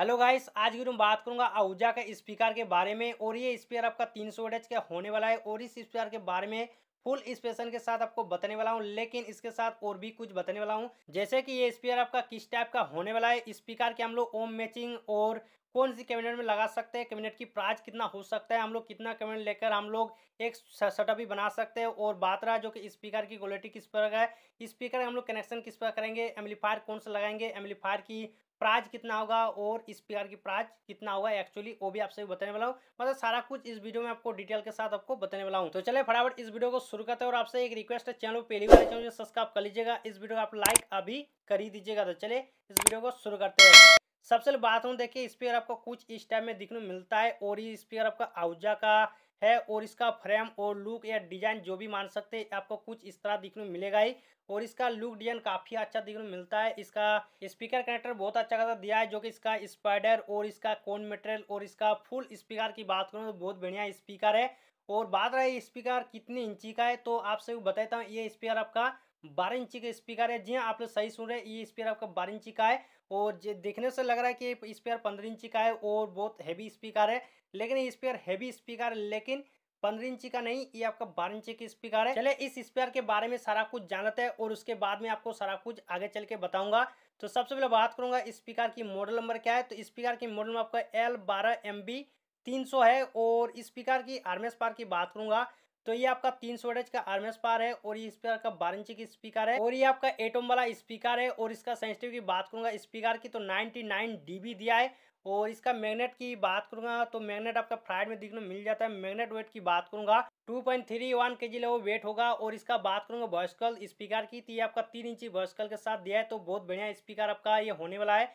hello guys आज की तो मैं बात करूंगा आहूजा के स्पीकर के बारे में और ये स्पीकर आपका 300 सौ का होने वाला है और इस स्पीकर के बारे में फुल स्पेशन के साथ आपको बताने वाला हूँ लेकिन इसके साथ और भी कुछ बताने वाला हूँ जैसे कि ये स्पीकर आपका किस टाइप का होने वाला है स्पीकर के हम लोग ओम मैचिंग और कौन सी कैबिनेट में लगा सकते हैं कैबिनेट की प्राइस कितना हो सकता है हम लोग कितना कैबिनेट लेकर हम लोग एक सेटअप भी बना सकते हैं और बात रहा जो कि स्पीकर की क्वालिटी किस पर है स्पीकर हम लोग कनेक्शन किस पर करेंगे एम्पलीफायर कौन सा लगाएंगे एम्पलीफायर की प्राइज कितना होगा और इस प्रकार की प्राइज कितना होगा एक्चुअली वो भी आपसे सभी बताने वाला हूँ मतलब सारा कुछ इस वीडियो में आपको डिटेल के साथ आपको बताने वाला हूँ तो चले फटाफट इस वीडियो को शुरू करते हैं और आपसे एक रिक्वेस्ट है चैनल पहली बार चैनल सब्सक्राइब कर लीजिएगा इस वीडियो को आप लाइक अभी कर ही दीजिएगा तो चले इस वीडियो को शुरू करते हैं सबसे बात हूँ देखिए स्पीकर आपको कुछ इस टाइप में दिखने मिलता है और ये स्पीकर आपका आउजा का है और इसका फ्रेम और लुक या डिजाइन जो भी मान सकते हैं आपको कुछ इस तरह दिखने मिलेगा ही और इसका लुक डिजाइन काफी अच्छा दिखने मिलता है इसका स्पीकर कनेक्टर बहुत अच्छा खासा दिया है जो कि इसका स्पाइडर और इसका कोन मटेरियल और इसका फुल स्पीकर की बात करूँ तो बहुत बढ़िया स्पीकर है और बात रही स्पीकर कितनी इंची का है तो आपसे बताता हूँ ये स्पीकर आपका बारह इंची का स्पीकर है जी हाँ आप लोग सही सुन रहे हैं ये स्पीकर आपका बारह इंची का है और ये देखने से लग रहा है कि स्पीकर पंद्रह इंची का है और बहुत हैवी स्पीकर है लेकिन स्पेयर स्पीकर हैवी स्पीकर है लेकिन पंद्रह इंची का नहीं ये आपका बारह इंची की स्पीकर है चले इस स्पीकर के बारे में सारा कुछ जानते हैं और उसके बाद में आपको सारा कुछ आगे चल के बताऊंगा तो सबसे पहले बात करूंगा स्पीकर की मॉडल नंबर क्या है तो स्पीकर की मॉडल नंबर आपका एल बारह एम बी तीन सौ है और स्पीकर की आर्मेस पार की बात करूंगा तो ये आपका तीन सौ का आर्मेस पार है और ये इस प्रकार का बारह इंच की स्पीकर है और ये आपका एटोम वाला स्पीकर है और इसका सेंसिटिव की बात करूंगा स्पीकर की तो 99 डीबी दिया है और इसका मैग्नेट की बात करूंगा तो मैग्नेट आपका फ्राइड में दिखने मिल जाता है मैग्नेट वेट की बात करूंगा 2.31 पॉइंट थ्री वन के जी वो वेट होगा और इसका बात करूंगा वॉइसकल स्पीकर की तो ये आपका तीन इंची वॉइसकल के साथ दिया है तो बहुत बढ़िया स्पीकर आपका ये होने वाला है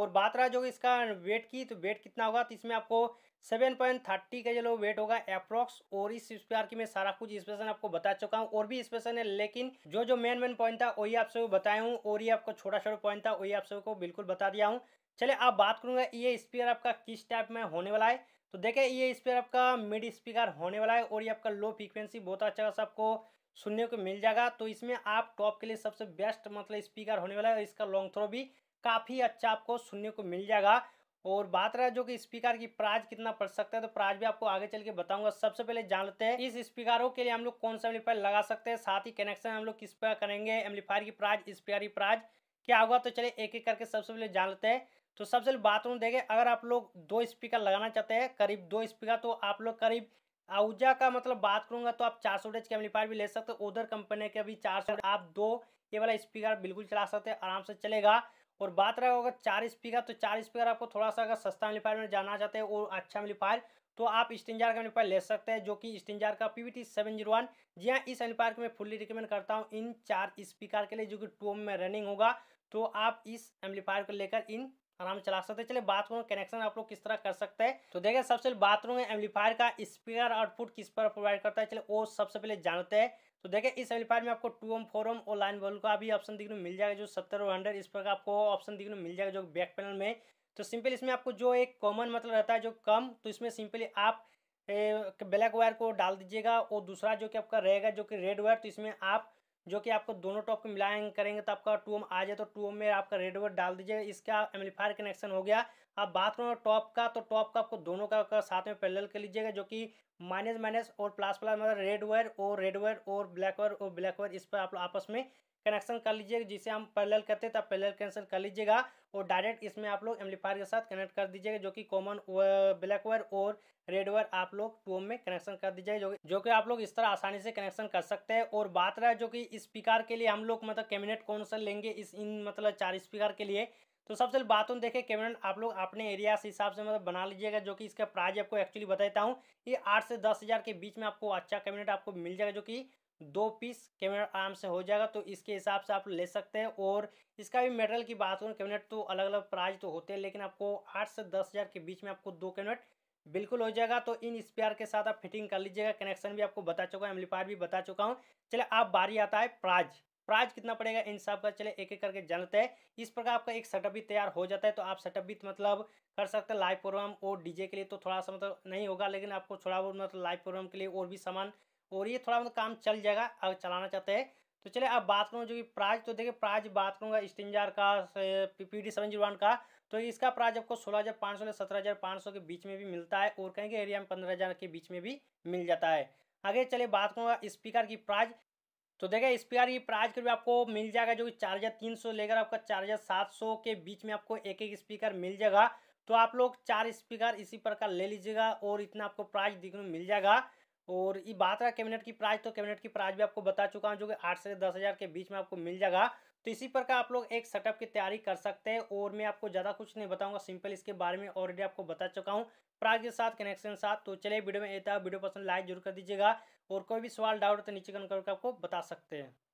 और बात रहा जो इसका वेट की तो वेट कितना होगा तो इसमें आपको सेवन पॉइंट थर्टी का जो वेट होगा अप्रोक्स और इस स्पेयर की मैं सारा कुछ स्पेशन आपको बता चुका हूँ और भी स्पेशन है लेकिन जो जो मेन मेन पॉइंट था वही आप सबको बताया हूँ और ये आपको छोटा छोटा पॉइंट था वही आप सबको बिल्कुल बता दिया हूँ चले आप बात करूंगा ये स्पीकर आपका किस टाइप में होने वाला है तो देखे ये स्पीकर आपका मिड स्पीकर होने वाला है और ये आपका लो फ्रिक्वेंसी बहुत अच्छा आपको सुनने को मिल जाएगा तो इसमें आप टॉप के लिए सबसे बेस्ट मतलब स्पीकर होने वाला है इसका लॉन्ग थ्रो भी काफ़ी अच्छा आपको सुनने को मिल जाएगा और बात रहा जो कि स्पीकर की प्राइस कितना पड़ सकता है तो प्राइस भी आपको आगे चल के बताऊंगा सबसे पहले जान लेते हैं इस स्पीकरों के लिए हम लोग कौन सा एम्पलीफायर लगा सकते हैं साथ ही कनेक्शन हम लोग किस पर करेंगे एम्पलीफायर की प्राइस स्पीकर की प्राइस क्या होगा तो चले एक एक करके सबसे पहले जान लेते हैं तो सबसे पहले बाथरूम देखें अगर आप लोग दो स्पीकर लगाना चाहते हैं करीब दो स्पीकर तो आप लोग करीब आउजा का मतलब बात करूंगा तो आप चार सौ डेज के एम्पलीफायर भी ले सकते हो उधर कंपनी के भी चार आप दो ये वाला स्पीकर बिल्कुल चला सकते हैं आराम से चलेगा और बात रहा अगर चार स्पीकर तो चार स्पीकर आपको थोड़ा सा अगर सस्ता एम्पलीफायर में जाना चाहते हैं और अच्छा एम्पलीफायर तो आप स्टिंजार का एम्पलीफायर ले सकते हैं जो कि स्टिंजार का P V T seven zero one जी हाँ इस एम्पलीफायर को मैं फुल्ली रिकमेंड करता हूँ इन चार स्पीकर के लिए जो कि टोम में रनिंग होगा तो आप इस एम्पलीफायर को लेकर इन आराम से चला सकते हैं चलिए बाथरूम कनेक्शन आप लोग किस तरह कर सकते हैं तो देखिए सबसे पहले बाथरूम में एम्पलीफायर का स्पीकर आउटपुट किस पर प्रोवाइड करता है चलिए वो सबसे पहले जानते हैं तो देखिए इस एम्पलीफायर में आपको टू एम फोर एम और लाइन वॉल्यूम का भी ऑप्शन देखने को मिल जाएगा जो सत्तर और हंड्रेड इस पर का आपको ऑप्शन देखने को मिल जाएगा जो बैक पैनल में तो सिंपल इसमें आपको जो एक कॉमन मतलब रहता है जो कम तो इसमें सिंपली आप ब्लैक वायर को डाल दीजिएगा और दूसरा जो कि आपका रहेगा जो कि रेड वायर तो इसमें आप जो कि आपको दोनों टॉप को मिलाएंगे करेंगे तो आपका टू ओम आ जाए तो टू ओम में आपका वोट डाल दीजिएगा इसका एम्पलीफायर कनेक्शन हो गया अब बात करो टॉप का तो टॉप का आपको दोनों का, का साथ में पैरेलल कर लीजिएगा जो कि माइनस माइनस और प्लस प्लस मतलब रेड वायर और रेड वायर और ब्लैक वायर और ब्लैक वायर इस पर आप लोग आपस में कनेक्शन कर लीजिएगा जिसे हम पैरेलल करते हैं तब तो पैरेलल कनेक्शन कर लीजिएगा और डायरेक्ट इसमें आप लोग एम्पलीफायर के साथ कनेक्ट कर दीजिएगा जो कि कॉमन ब्लैक वायर और रेड वायर आप लोग टू में कनेक्शन कर दीजिएगा जो जो कि आप लोग इस तरह आसानी से कनेक्शन कर सकते हैं और बात रहा जो कि स्पीकर के लिए हम लोग मतलब कैबिनेट कौन सा लेंगे इस इन मतलब चार स्पीकर के लिए तो सबसे उन देखे कैबिनेट आप लोग अपने एरिया से हिसाब से मतलब बना लीजिएगा जो कि इसका प्राइस आपको एक्चुअली बताता हूँ ये आठ से दस हज़ार के बीच में आपको अच्छा कैबिनेट आपको मिल जाएगा जो कि दो पीस कैबिनेट आराम से हो जाएगा तो इसके हिसाब से आप ले सकते हैं और इसका भी मेटेरियल की बात करूँ कैबिनेट तो अलग अलग प्राइज तो होते हैं लेकिन आपको आठ से दस हज़ार के बीच में आपको दो कैबिनेट बिल्कुल हो जाएगा तो इन स्पेयर के साथ आप फिटिंग कर लीजिएगा कनेक्शन भी आपको बता चुका हूँ एम्पलीफायर भी बता चुका हूँ चले आप बारी आता है प्राइज प्राइस कितना पड़ेगा इन सब का चले एक एक करके जानते हैं इस प्रकार आपका एक सेटअप भी तैयार हो जाता है तो आप सेटअप भी मतलब कर सकते हैं लाइव प्रोग्राम और डीजे के लिए तो थोड़ा सा मतलब नहीं होगा लेकिन आपको थोड़ा बहुत मतलब लाइव प्रोग्राम के लिए और भी सामान और ये थोड़ा मतलब काम चल जाएगा अगर चलाना चाहते हैं तो चले आप बात करूँ जो कि प्राइज तो देखिए प्राइज बात करूँगा स्टिंजार का P D seven zero one का तो इसका प्राइज आपको सोलह हज़ार पाँच सौ से सत्रह हज़ार पाँच सौ के बीच में भी मिलता है और कहीं के एरिया में पंद्रह हज़ार के बीच में भी मिल जाता है आगे चलिए बात करूँगा स्पीकर की प्राइज तो देखिए स्पीकर ये प्राइस करीब आपको मिल जाएगा जो कि चार्जर तीन सौ लेकर आपका चार्जर सात सौ के बीच में आपको एक एक स्पीकर मिल जाएगा तो आप लोग चार स्पीकर इसी प्रकार ले लीजिएगा और इतना आपको प्राइस देखने में मिल जाएगा और ये बात रहा कैबिनेट की प्राइस तो कैबिनेट की प्राइस भी आपको बता चुका हूँ जो कि आठ से दस हज़ार के बीच में आपको मिल जाएगा तो इसी प्रकार आप लोग एक सेटअप की तैयारी कर सकते हैं और मैं आपको ज़्यादा कुछ नहीं बताऊंगा सिंपल इसके बारे में ऑलरेडी आपको बता चुका हूँ प्राग के साथ कनेक्शन साथ तो चलिए वीडियो में ये वीडियो पसंद लाइक जरूर कर दीजिएगा और कोई भी सवाल डाउट तो नीचे कमेंट करके आपको बता सकते हैं